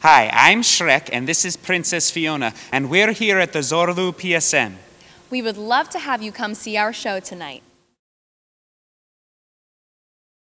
Hi, I'm Shrek, and this is Princess Fiona, and we're here at the Zorlu PSM. We would love to have you come see our show tonight.